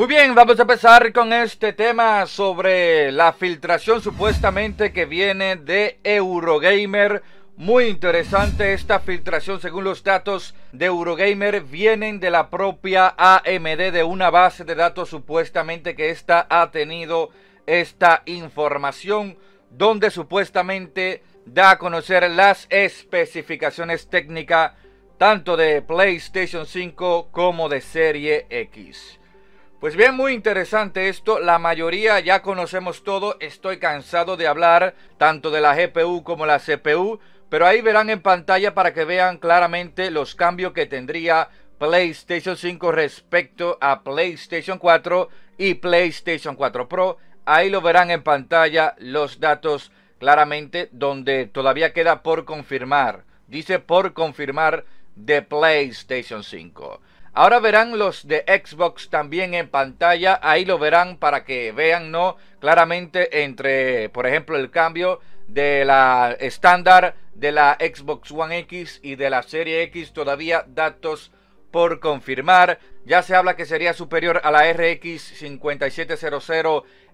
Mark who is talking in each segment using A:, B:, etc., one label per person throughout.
A: Muy bien, vamos a empezar con este tema sobre la filtración supuestamente que viene de Eurogamer. Muy interesante esta filtración según los datos de Eurogamer vienen de la propia AMD de una base de datos supuestamente que esta ha tenido esta información donde supuestamente da a conocer las especificaciones técnicas tanto de PlayStation 5 como de Serie X. Pues bien, muy interesante esto. La mayoría ya conocemos todo. Estoy cansado de hablar tanto de la GPU como la CPU. Pero ahí verán en pantalla para que vean claramente los cambios que tendría PlayStation 5 respecto a PlayStation 4 y PlayStation 4 Pro. Ahí lo verán en pantalla los datos claramente donde todavía queda por confirmar. Dice por confirmar de PlayStation 5. Ahora verán los de Xbox también en pantalla, ahí lo verán para que vean no claramente entre, por ejemplo, el cambio de la estándar de la Xbox One X y de la serie X todavía datos por confirmar. Ya se habla que sería superior a la RX 5700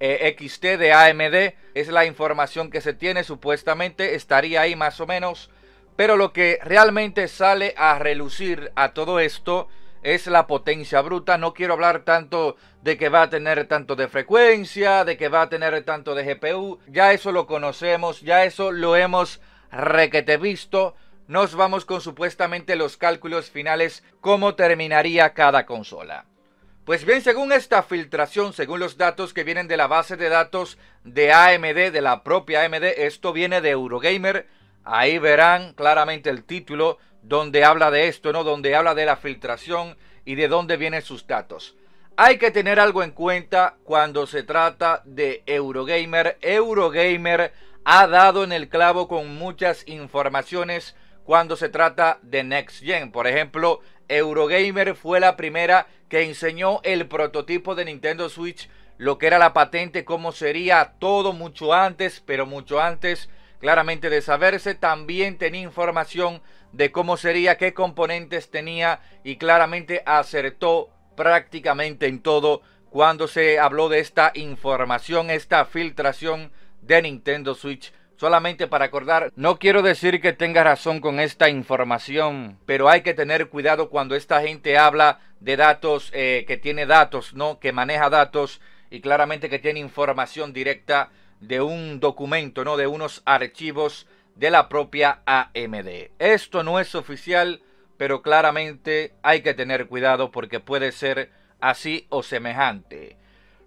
A: XT de AMD. Es la información que se tiene, supuestamente estaría ahí más o menos. Pero lo que realmente sale a relucir a todo esto es la potencia bruta. No quiero hablar tanto de que va a tener tanto de frecuencia, de que va a tener tanto de GPU. Ya eso lo conocemos, ya eso lo hemos requete visto. Nos vamos con supuestamente los cálculos finales, cómo terminaría cada consola. Pues bien, según esta filtración, según los datos que vienen de la base de datos de AMD, de la propia AMD, esto viene de Eurogamer, ahí verán claramente el título, donde habla de esto, ¿no? Donde habla de la filtración y de dónde vienen sus datos. Hay que tener algo en cuenta cuando se trata de Eurogamer. Eurogamer ha dado en el clavo con muchas informaciones cuando se trata de Next Gen. Por ejemplo, Eurogamer fue la primera que enseñó el prototipo de Nintendo Switch, lo que era la patente, cómo sería todo mucho antes, pero mucho antes claramente de saberse. También tenía información de cómo sería, qué componentes tenía y claramente acertó prácticamente en todo cuando se habló de esta información, esta filtración de Nintendo Switch. Solamente para acordar, no quiero decir que tenga razón con esta información, pero hay que tener cuidado cuando esta gente habla de datos, eh, que tiene datos, ¿no? Que maneja datos y claramente que tiene información directa de un documento, ¿no? De unos archivos de la propia AMD. Esto no es oficial, pero claramente hay que tener cuidado porque puede ser así o semejante.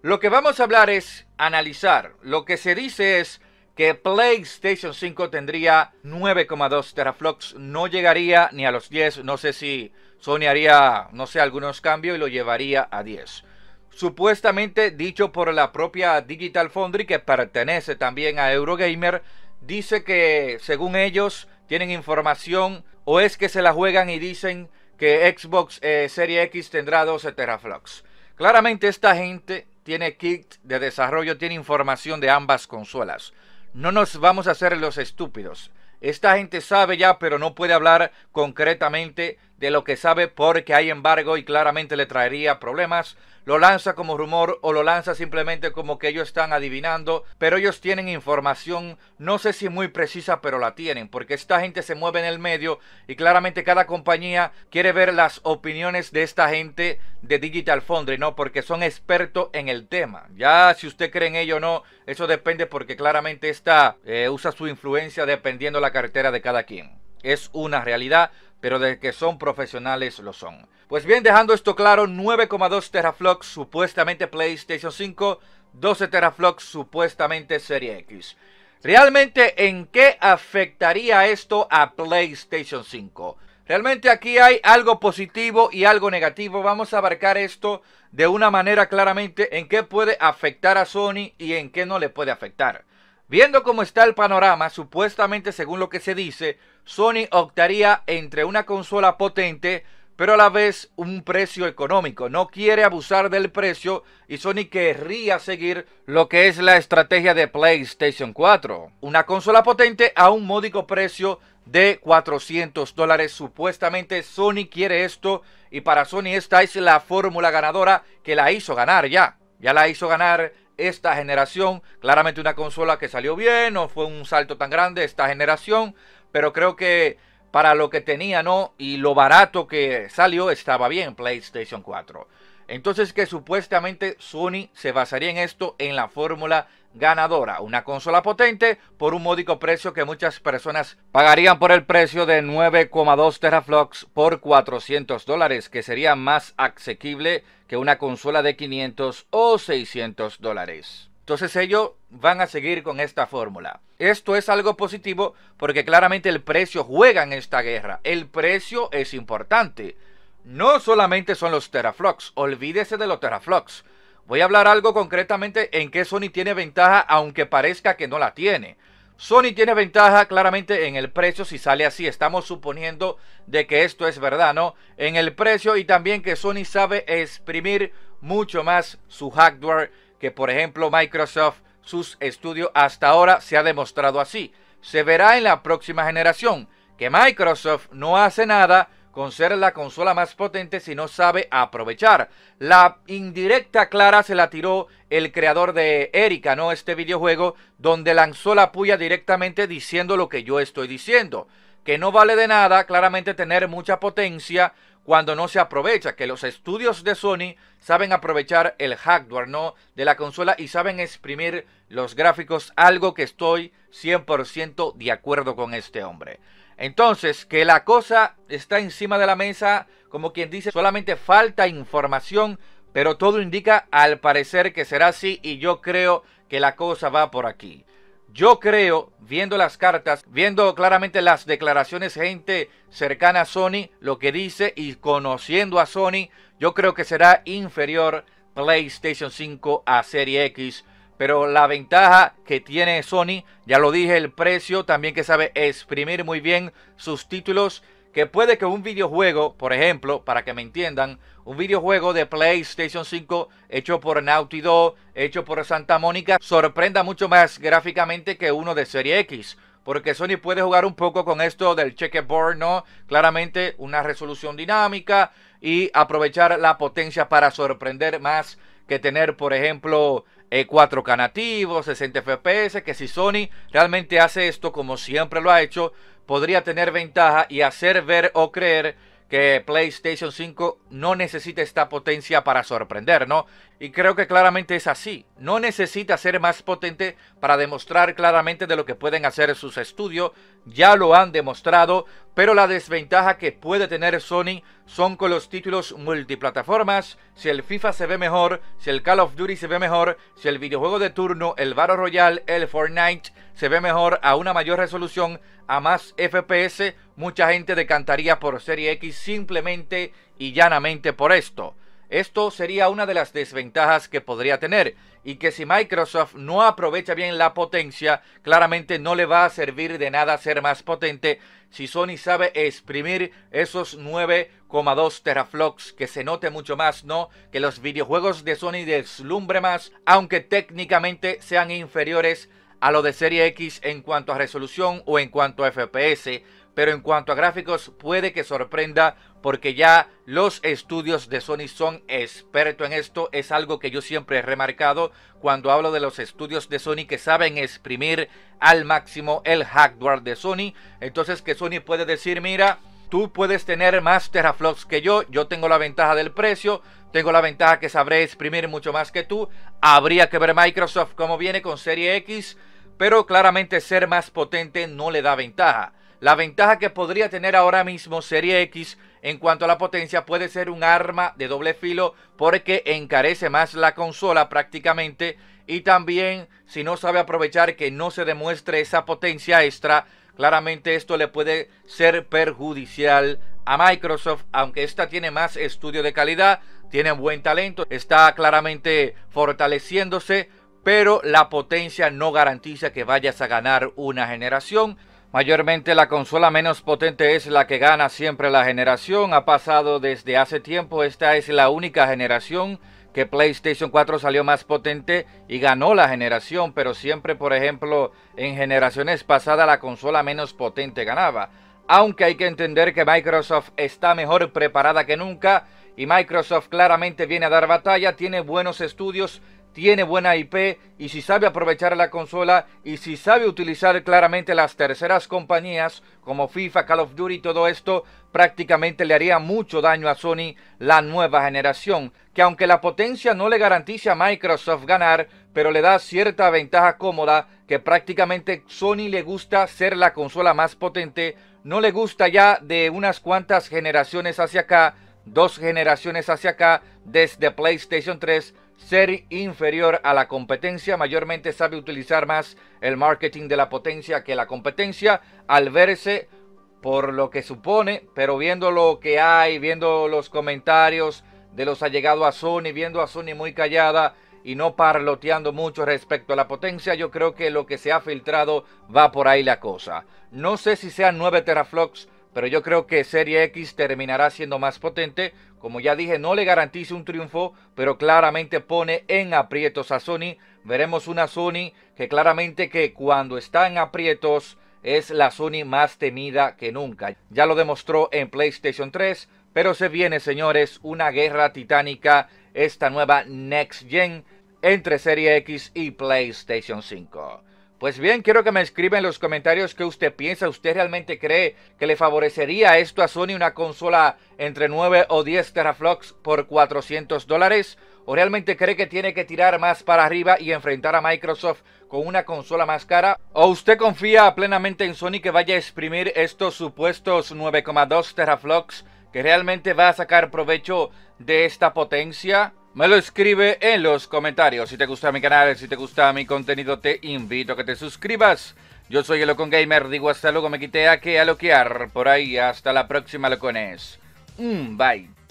A: Lo que vamos a hablar es analizar. Lo que se dice es que PlayStation 5 tendría 9,2 teraflops, no llegaría ni a los 10, no sé si Sony haría, no sé, algunos cambios y lo llevaría a 10. Supuestamente dicho por la propia Digital Foundry que pertenece también a Eurogamer, dice que según ellos tienen información o es que se la juegan y dicen que Xbox eh, Serie X tendrá 12 teraflops. Claramente esta gente tiene kit de desarrollo, tiene información de ambas consolas. No nos vamos a hacer los estúpidos. Esta gente sabe ya, pero no puede hablar concretamente de lo que sabe porque hay embargo y claramente le traería problemas. Lo lanza como rumor o lo lanza simplemente como que ellos están adivinando, pero ellos tienen información, no sé si muy precisa, pero la tienen, porque esta gente se mueve en el medio y claramente cada compañía quiere ver las opiniones de esta gente de Digital Foundry, ¿no? Porque son expertos en el tema. Ya si usted cree en ello o no, eso depende porque claramente esta eh, usa su influencia dependiendo la cartera de cada quien. Es una realidad pero de que son profesionales lo son. Pues bien, dejando esto claro, 9,2 teraflops supuestamente PlayStation 5, 12 teraflops supuestamente Serie X. ¿Realmente en qué afectaría esto a PlayStation 5? Realmente aquí hay algo positivo y algo negativo. Vamos a abarcar esto de una manera claramente en qué puede afectar a Sony y en qué no le puede afectar. Viendo cómo está el panorama, supuestamente según lo que se dice, Sony optaría entre una consola potente, pero a la vez un precio económico. No quiere abusar del precio y Sony querría seguir lo que es la estrategia de PlayStation 4. Una consola potente a un módico precio de 400 dólares. Supuestamente Sony quiere esto y para Sony esta es la fórmula ganadora que la hizo ganar ya. Ya la hizo ganar esta generación. Claramente una consola que salió bien, no fue un salto tan grande esta generación, pero creo que para lo que tenía, ¿no? Y lo barato que salió estaba bien PlayStation 4. Entonces que supuestamente Sony se basaría en esto en la fórmula ganadora, una consola potente por un módico precio que muchas personas pagarían por el precio de 9,2 teraflops por 400 dólares, que sería más asequible que una consola de 500 o 600 dólares. Entonces ellos van a seguir con esta fórmula. Esto es algo positivo porque claramente el precio juega en esta guerra. El precio es importante. No solamente son los Teraflux olvídese de los Teraflux Voy a hablar algo concretamente en que Sony tiene ventaja aunque parezca que no la tiene. Sony tiene ventaja claramente en el precio si sale así, estamos suponiendo de que esto es verdad, ¿no? En el precio y también que Sony sabe exprimir mucho más su hardware que por ejemplo Microsoft, sus estudios hasta ahora se ha demostrado así. Se verá en la próxima generación que Microsoft no hace nada con ser la consola más potente si no sabe aprovechar. La indirecta clara se la tiró el creador de Erika, ¿no? Este videojuego donde lanzó la puya directamente diciendo lo que yo estoy diciendo. Que no vale de nada claramente tener mucha potencia cuando no se aprovecha, que los estudios de Sony saben aprovechar el hardware, ¿no? De la consola y saben exprimir los gráficos, algo que estoy 100% de acuerdo con este hombre. Entonces, que la cosa está encima de la mesa, como quien dice, solamente falta información, pero todo indica al parecer que será así y yo creo que la cosa va por aquí. Yo creo, viendo las cartas, viendo claramente las declaraciones gente cercana a Sony, lo que dice y conociendo a Sony, yo creo que será inferior PlayStation 5 a Serie X pero la ventaja que tiene Sony, ya lo dije, el precio, también que sabe exprimir muy bien sus títulos, que puede que un videojuego, por ejemplo, para que me entiendan, un videojuego de PlayStation 5 hecho por Naughty Dog, hecho por Santa Mónica, sorprenda mucho más gráficamente que uno de serie X porque Sony puede jugar un poco con esto del checkerboard, ¿no? Claramente una resolución dinámica y aprovechar la potencia para sorprender más que tener, por ejemplo, 4K nativo, 60 FPS, que si Sony realmente hace esto como siempre lo ha hecho, podría tener ventaja y hacer ver o creer que PlayStation 5 no necesita esta potencia para sorprender, ¿no? Y creo que claramente es así. No necesita ser más potente para demostrar claramente de lo que pueden hacer sus estudios. Ya lo han demostrado, pero la desventaja que puede tener Sony son con los títulos multiplataformas. Si el FIFA se ve mejor, si el Call of Duty se ve mejor, si el videojuego de turno, el Battle Royale, el Fortnite se ve mejor a una mayor resolución, a más FPS, mucha gente decantaría por Serie X simplemente y llanamente por esto. Esto sería una de las desventajas que podría tener y que si Microsoft no aprovecha bien la potencia, claramente no le va a servir de nada ser más potente si Sony sabe exprimir esos 9,2 teraflops que se note mucho más, ¿no? Que los videojuegos de Sony deslumbre más, aunque técnicamente sean inferiores a lo de Serie X en cuanto a resolución o en cuanto a FPS, pero en cuanto a gráficos puede que sorprenda porque ya los estudios de Sony son expertos en esto, es algo que yo siempre he remarcado cuando hablo de los estudios de Sony que saben exprimir al máximo el hardware de Sony, entonces que Sony puede decir, mira, Tú puedes tener más teraflops que yo, yo tengo la ventaja del precio, tengo la ventaja que sabré exprimir mucho más que tú. Habría que ver Microsoft como viene con Serie X, pero claramente ser más potente no le da ventaja. La ventaja que podría tener ahora mismo Serie X en cuanto a la potencia puede ser un arma de doble filo porque encarece más la consola prácticamente y también si no sabe aprovechar que no se demuestre esa potencia extra Claramente esto le puede ser perjudicial a Microsoft, aunque esta tiene más estudio de calidad, tiene buen talento, está claramente fortaleciéndose, pero la potencia no garantiza que vayas a ganar una generación. Mayormente la consola menos potente es la que gana siempre la generación, ha pasado desde hace tiempo, esta es la única generación que PlayStation 4 salió más potente y ganó la generación, pero siempre, por ejemplo, en generaciones pasadas la consola menos potente ganaba. Aunque hay que entender que Microsoft está mejor preparada que nunca y Microsoft claramente viene a dar batalla, tiene buenos estudios, tiene buena IP y si sabe aprovechar la consola y si sabe utilizar claramente las terceras compañías como FIFA, Call of Duty y todo esto, prácticamente le haría mucho daño a Sony la nueva generación, que aunque la potencia no le garantice a Microsoft ganar, pero le da cierta ventaja cómoda que prácticamente Sony le gusta ser la consola más potente, no le gusta ya de unas cuantas generaciones hacia acá, dos generaciones hacia acá, desde PlayStation 3, ser inferior a la competencia, mayormente sabe utilizar más el marketing de la potencia que la competencia al verse por lo que supone, pero viendo lo que hay, viendo los comentarios de los allegados a Sony, viendo a Sony muy callada y no parloteando mucho respecto a la potencia, yo creo que lo que se ha filtrado va por ahí la cosa. No sé si sean 9 teraflops pero yo creo que Serie X terminará siendo más potente. Como ya dije, no le garantice un triunfo, pero claramente pone en aprietos a Sony. Veremos una Sony que claramente que cuando está en aprietos es la Sony más temida que nunca. Ya lo demostró en PlayStation 3, pero se viene, señores, una guerra titánica, esta nueva Next Gen entre Serie X y PlayStation 5. Pues bien, quiero que me escriba en los comentarios qué usted piensa. ¿Usted realmente cree que le favorecería esto a Sony una consola entre 9 o 10 teraflops por 400 dólares? ¿O realmente cree que tiene que tirar más para arriba y enfrentar a Microsoft con una consola más cara? ¿O usted confía plenamente en Sony que vaya a exprimir estos supuestos 9,2 teraflops que realmente va a sacar provecho de esta potencia? Me lo escribe en los comentarios. Si te gusta mi canal, si te gusta mi contenido, te invito a que te suscribas. Yo soy el Locon Gamer, digo hasta luego, me quité a que aloquear. Por ahí, hasta la próxima, locones. Un mm, bye.